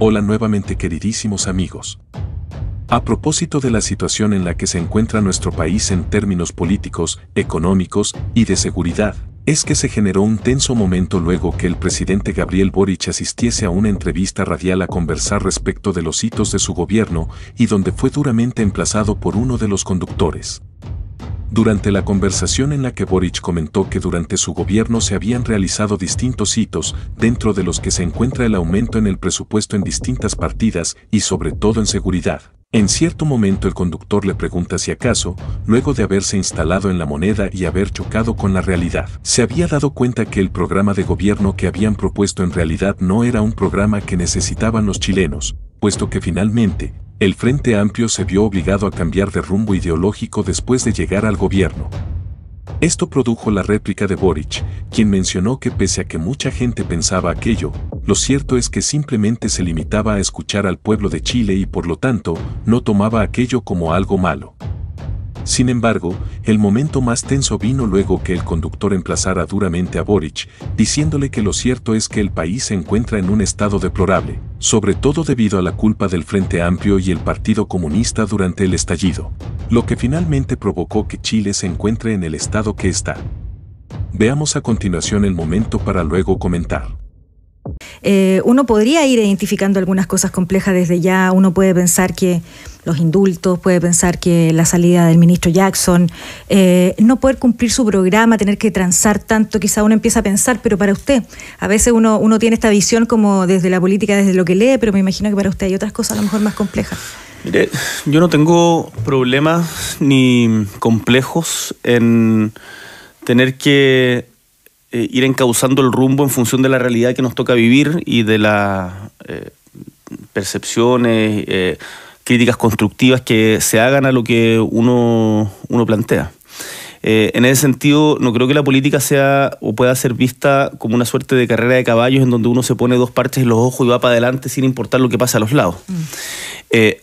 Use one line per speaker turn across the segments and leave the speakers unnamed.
Hola nuevamente queridísimos amigos. A propósito de la situación en la que se encuentra nuestro país en términos políticos, económicos y de seguridad, es que se generó un tenso momento luego que el presidente Gabriel Boric asistiese a una entrevista radial a conversar respecto de los hitos de su gobierno y donde fue duramente emplazado por uno de los conductores. Durante la conversación en la que Boric comentó que durante su gobierno se habían realizado distintos hitos, dentro de los que se encuentra el aumento en el presupuesto en distintas partidas y sobre todo en seguridad. En cierto momento el conductor le pregunta si acaso, luego de haberse instalado en la moneda y haber chocado con la realidad, se había dado cuenta que el programa de gobierno que habían propuesto en realidad no era un programa que necesitaban los chilenos, puesto que finalmente, el Frente Amplio se vio obligado a cambiar de rumbo ideológico después de llegar al gobierno. Esto produjo la réplica de Boric, quien mencionó que pese a que mucha gente pensaba aquello, lo cierto es que simplemente se limitaba a escuchar al pueblo de Chile y por lo tanto no tomaba aquello como algo malo. Sin embargo, el momento más tenso vino luego que el conductor emplazara duramente a Boric, diciéndole que lo cierto es que el país se encuentra en un estado deplorable, sobre todo debido a la culpa del Frente Amplio y el Partido Comunista durante el estallido, lo que finalmente provocó que Chile se encuentre en el estado que está. Veamos a continuación el momento para luego comentar.
Eh, uno podría ir identificando algunas cosas complejas desde ya, uno puede pensar que los indultos, puede pensar que la salida del ministro Jackson, eh, no poder cumplir su programa, tener que transar tanto, quizá uno empieza a pensar, pero para usted, a veces uno, uno tiene esta visión como desde la política, desde lo que lee, pero me imagino que para usted hay otras cosas a lo mejor más complejas.
Mire, yo no tengo problemas ni complejos en tener que eh, ir encauzando el rumbo en función de la realidad que nos toca vivir y de las eh, percepciones, críticas constructivas que se hagan a lo que uno, uno plantea. Eh, en ese sentido, no creo que la política sea o pueda ser vista como una suerte de carrera de caballos en donde uno se pone dos parches en los ojos y va para adelante sin importar lo que pasa a los lados. Mm. Eh,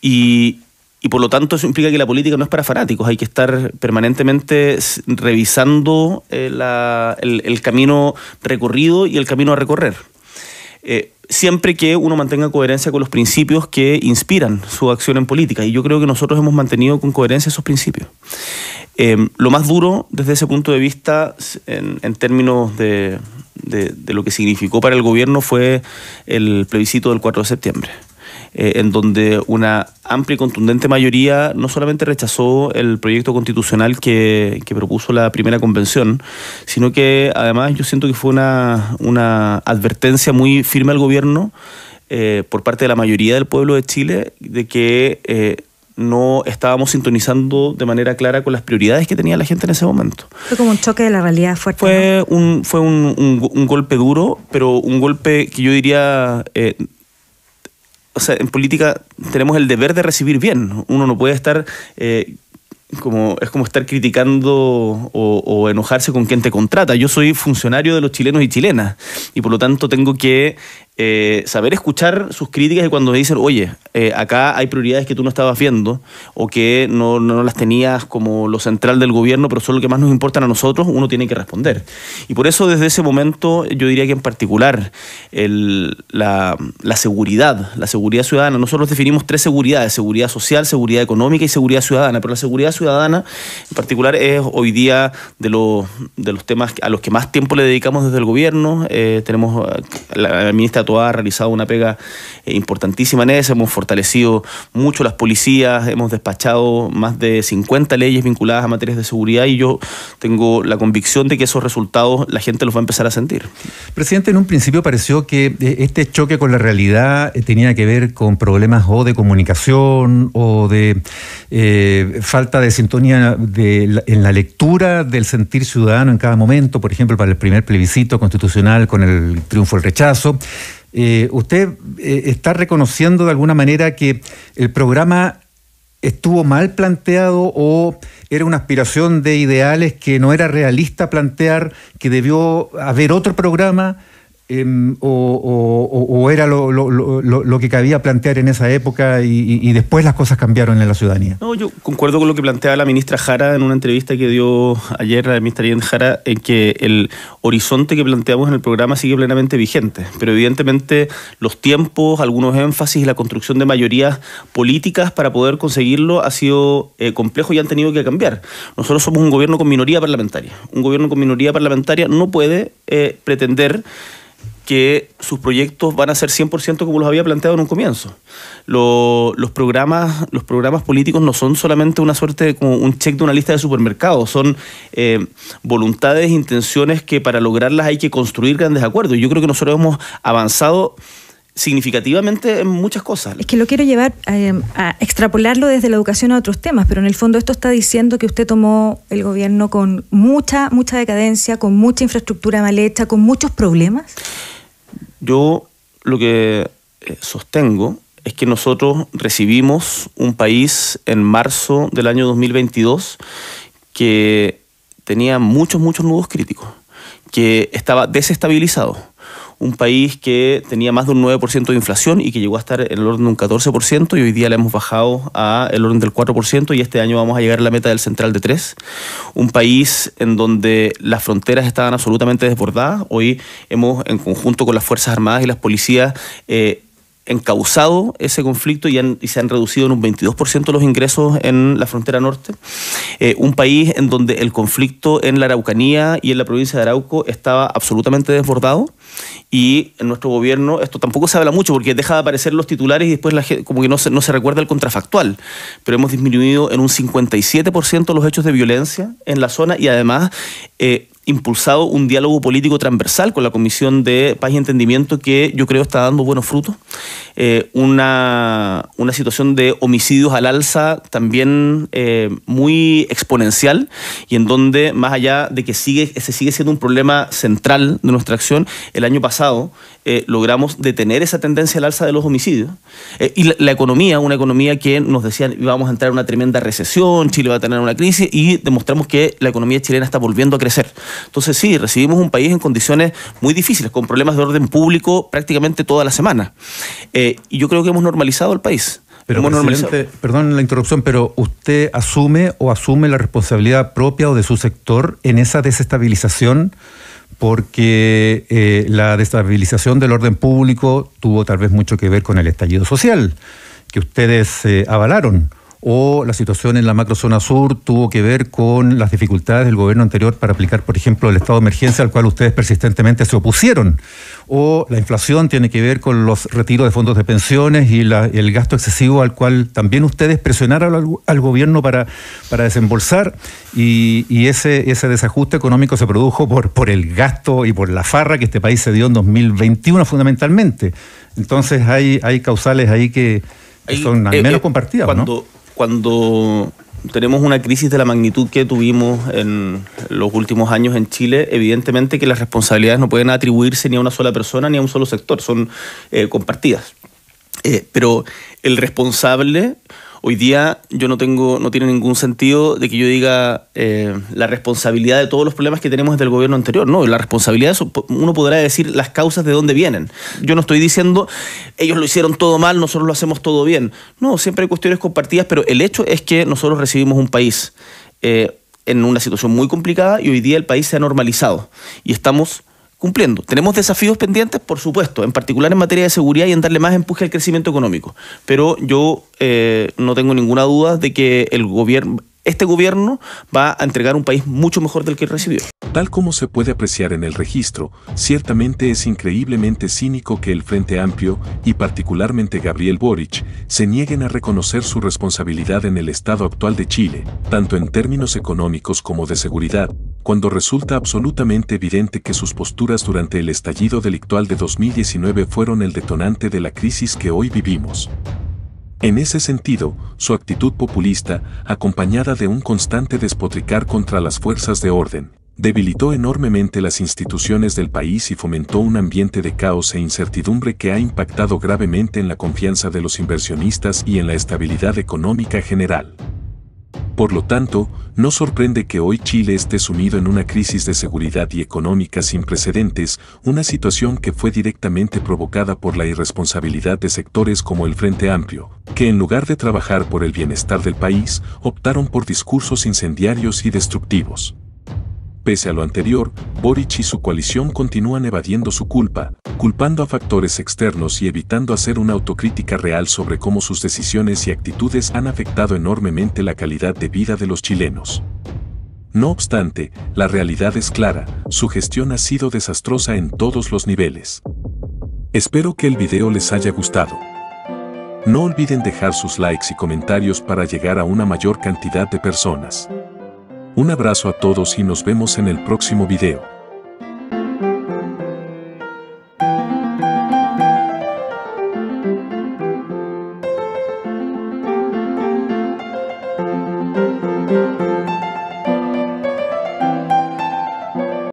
y, y por lo tanto eso implica que la política no es para fanáticos, hay que estar permanentemente revisando eh, la, el, el, camino recorrido y el camino a recorrer siempre que uno mantenga coherencia con los principios que inspiran su acción en política. Y yo creo que nosotros hemos mantenido con coherencia esos principios. Em, lo más duro desde ese punto de vista, en, términos de, de, lo que significó para el gobierno, fue el plebiscito del 4 de septiembre. Eh, en donde una amplia y contundente mayoría no solamente rechazó el proyecto constitucional que, propuso la primera convención, sino que además yo siento que fue una, advertencia muy firme al gobierno eh, por parte de la mayoría del pueblo de Chile de que eh, no estábamos sintonizando de manera clara con las prioridades que tenía la gente en ese momento.
Fue como un choque de la realidad fuerte.
Fue, un, fue golpe duro, pero un golpe que yo diría o sea, en política tenemos el deber de recibir bien. Uno no puede estar... Eh, como, es como estar criticando o, enojarse con quien te contrata. Yo soy funcionario de los chilenos y chilenas y por lo tanto tengo que eh, saber escuchar sus críticas y cuando me dicen, oye, eh, acá hay prioridades que tú no estabas viendo o que no, no, las tenías como lo central del gobierno, pero son lo que más nos importan a nosotros, uno tiene que responder. Y por eso desde ese momento yo diría que en particular el, la, la, seguridad, la seguridad ciudadana, nosotros definimos tres seguridades, seguridad social, seguridad económica y seguridad ciudadana, pero la seguridad ciudadana en particular es hoy día de los, de los temas a los que más tiempo le dedicamos desde el gobierno, eh, tenemos la, la ministra ha realizado una pega eh, importantísima en eso, hemos fortalecido mucho las policías, hemos despachado más de 50 leyes vinculadas a materias de seguridad y yo tengo la convicción de que esos resultados la gente los va a empezar a sentir.
Presidente, en un principio pareció que eh, este choque con la realidad eh, tenía que ver con problemas o de comunicación o de falta de sintonía en la lectura del sentir ciudadano en cada momento, por ejemplo, para el primer plebiscito constitucional con el triunfo del rechazo. Eh, ¿Usted eh, está reconociendo de alguna manera que el programa estuvo mal planteado o era una aspiración de ideales que no era realista plantear, que debió haber otro programa? Em, o, era lo, que cabía plantear en esa época y, después las cosas cambiaron en la ciudadanía?
No, yo concuerdo con lo que planteaba la ministra Jara en una entrevista que dio ayer la ministra Irene Jara, en que el horizonte que planteamos en el programa sigue plenamente vigente, pero evidentemente los tiempos, algunos énfasis y la construcción de mayorías políticas para poder conseguirlo ha sido eh, complejo y han tenido que cambiar. Nosotros somos un gobierno con minoría parlamentaria. Un gobierno con minoría parlamentaria no puede eh, pretender que sus proyectos van a ser 100% como los había planteado en un comienzo. los, programas, los programas políticos no son solamente una suerte de como un check de una lista de supermercados, son eh, voluntades, intenciones que para lograrlas hay que construir grandes acuerdos. Yo creo que nosotros hemos avanzado significativamente en muchas cosas. Es
que lo quiero llevar eh, a extrapolarlo desde la educación a otros temas, pero en el fondo esto está diciendo que usted tomó el gobierno con mucha, mucha decadencia, con mucha infraestructura mal hecha, con muchos problemas.
Yo lo que eh, sostengo es que nosotros recibimos un país en marzo del año 2022 que tenía muchos, muchos nudos críticos, que estaba desestabilizado un país que tenía más de un 9% de inflación y que llegó a estar en el orden de un 14% y hoy día la hemos bajado a el orden del 4% y este año vamos a llegar a la meta del central de 3. Un país en donde las fronteras estaban absolutamente desbordadas. Hoy hemos, en conjunto con las Fuerzas Armadas y las policías, eh, encauzado ese conflicto y, se han reducido en un 22% los ingresos en la frontera norte. Eh, un país en donde el conflicto en la Araucanía y en la provincia de Arauco estaba absolutamente desbordado y en nuestro gobierno esto tampoco se habla mucho porque deja de aparecer los titulares y después la, gente... como que no se, no se recuerda el contrafactual, pero hemos disminuido en un 57% los hechos de violencia en la zona y además... Eh, impulsado un diálogo político transversal con la Comisión de Paz y Entendimiento que yo creo está dando buenos frutos. Eh, una, una, situación de homicidios al alza también eh, muy exponencial y en donde, más allá de que sigue, ese sigue siendo un problema central de nuestra acción, el año pasado eh, logramos detener esa tendencia al alza de los homicidios. Eh, y la, economía, una economía que nos decían íbamos a entrar en una tremenda recesión, Chile va a tener una crisis, y demostramos que la economía chilena está volviendo a crecer. Entonces sí, recibimos un país en condiciones muy difíciles, con problemas de orden público prácticamente toda la semana. Eh, y yo creo que hemos normalizado el país. Pero
perdón la interrupción, pero ¿usted asume o asume la responsabilidad propia o de su sector en esa desestabilización porque eh, la destabilización del orden público tuvo tal vez mucho que ver con el estallido social que ustedes eh, avalaron o la situación en la macrozona sur tuvo que ver con las dificultades del gobierno anterior para aplicar, por ejemplo, el estado de emergencia al cual ustedes persistentemente se opusieron, o la inflación tiene que ver con los retiros de fondos de pensiones y el gasto excesivo al cual también ustedes presionaron al, gobierno para, para desembolsar y, ese, ese desajuste económico se produjo por, por el gasto y por la farra que este país se dio en 2021 fundamentalmente. Entonces hay, hay causales ahí que, son al eh, menos eh, compartidas.
cuando tenemos una crisis de la magnitud que tuvimos en los últimos años en Chile, evidentemente que las responsabilidades no pueden atribuirse ni a una sola persona ni a un solo sector, son eh, compartidas. Eh, pero el responsable Hoy día yo no tengo, no tiene ningún sentido de que yo diga eh, la responsabilidad de todos los problemas que tenemos desde el gobierno anterior. No, la responsabilidad uno podrá decir las causas de dónde vienen. Yo no estoy diciendo ellos lo hicieron todo mal, nosotros lo hacemos todo bien. No, siempre hay cuestiones compartidas, pero el hecho es que nosotros recibimos un país eh, en una situación muy complicada y hoy día el país se ha normalizado y estamos cumpliendo. Tenemos desafíos pendientes, por supuesto, en particular en materia de seguridad y en darle más empuje al crecimiento económico. Pero yo eh, no tengo ninguna duda de que
el gobierno, este gobierno va a entregar un país mucho mejor del que recibió. Tal como se puede apreciar en el registro, ciertamente es increíblemente cínico que el Frente Amplio, y particularmente Gabriel Boric, se nieguen a reconocer su responsabilidad en el estado actual de Chile, tanto en términos económicos como de seguridad, cuando resulta absolutamente evidente que sus posturas durante el estallido delictual de 2019 fueron el detonante de la crisis que hoy vivimos. En ese sentido, su actitud populista, acompañada de un constante despotricar contra las fuerzas de orden, debilitó enormemente las instituciones del país y fomentó un ambiente de caos e incertidumbre que ha impactado gravemente en la confianza de los inversionistas y en la estabilidad económica general. Por lo tanto, no sorprende que hoy Chile esté sumido en una crisis de seguridad y económica sin precedentes, una situación que fue directamente provocada por la irresponsabilidad de sectores como el Frente Amplio, que en lugar de trabajar por el bienestar del país, optaron por discursos incendiarios y destructivos. Pese a lo anterior, Boric y su coalición continúan evadiendo su culpa, culpando a factores externos y evitando hacer una autocrítica real sobre cómo sus decisiones y actitudes han afectado enormemente la calidad de vida de los chilenos. No obstante, la realidad es clara, su gestión ha sido desastrosa en todos los niveles. Espero que el video les haya gustado. No olviden dejar sus likes y comentarios para llegar a una mayor cantidad de personas. Un abrazo a todos y nos vemos en el próximo video.